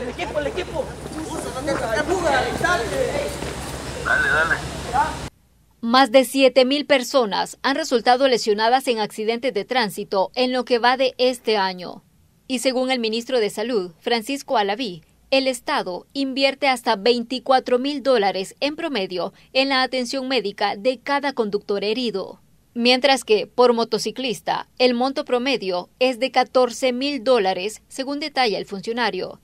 el equipo, el equipo. Dale, dale. Más de 7.000 personas han resultado lesionadas en accidentes de tránsito en lo que va de este año. Y según el ministro de Salud, Francisco Alaví, el Estado invierte hasta 24 mil dólares en promedio en la atención médica de cada conductor herido. Mientras que, por motociclista, el monto promedio es de 14 mil dólares, según detalla el funcionario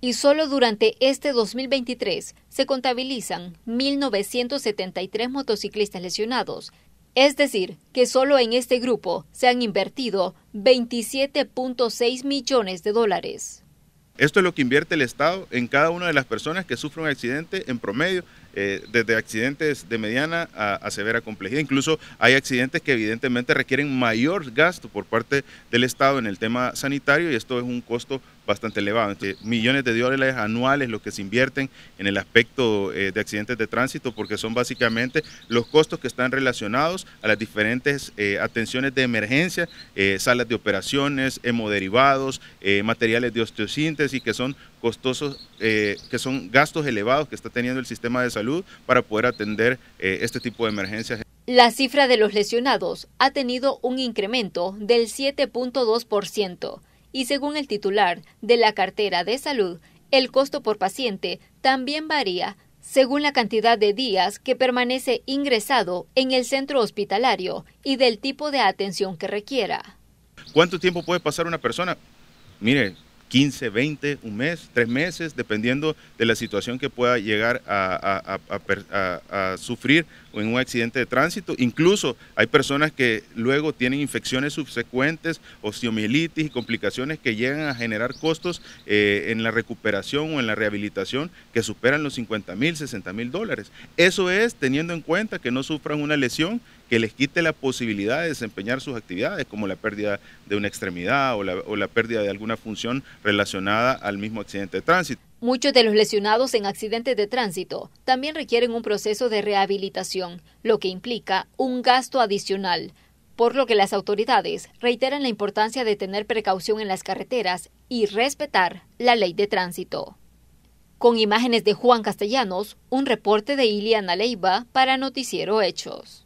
y solo durante este 2023 se contabilizan 1.973 motociclistas lesionados, es decir, que solo en este grupo se han invertido 27.6 millones de dólares. Esto es lo que invierte el Estado en cada una de las personas que sufren un accidente en promedio, eh, desde accidentes de mediana a, severa complejidad. Incluso hay accidentes que evidentemente requieren mayor gasto por parte del Estado en el tema sanitario y esto es un costo bastante elevado. Este, millones de dólares anuales los que se invierten en el aspecto eh, de accidentes de tránsito porque son básicamente los costos que están relacionados a las diferentes eh, atenciones de emergencia, salas de operaciones, hemoderivados, materiales de osteosíntesis y que son costosos, eh, que son gastos elevados que está teniendo el sistema de salud para poder atender eh, este tipo de emergencias. La cifra de los lesionados ha tenido un incremento del 7.2% y según el titular de la cartera de salud, el costo por paciente también varía según la cantidad de días que permanece ingresado en el centro hospitalario y del tipo de atención que requiera. ¿Cuánto tiempo puede pasar una persona? Mire, 15, 20, un mes, tres meses, dependiendo de la situación que pueda llegar a, sufrir en un accidente de tránsito. Incluso hay personas que luego tienen infecciones subsecuentes, osteomielitis y complicaciones que llegan a generar costos eh, en la recuperación o en la rehabilitación que superan los 50 mil, 60 mil dólares. Eso es teniendo en cuenta que no sufran una lesión que les quite la posibilidad de desempeñar sus actividades, como la pérdida de una extremidad o la, pérdida de alguna función relacionada al mismo accidente de tránsito. Muchos de los lesionados en accidentes de tránsito también requieren un proceso de rehabilitación, lo que implica un gasto adicional, por lo que las autoridades reiteran la importancia de tener precaución en las carreteras y respetar la ley de tránsito. Con imágenes de Juan Castellanos, un reporte de Iliana Leiva para Noticiero Hechos.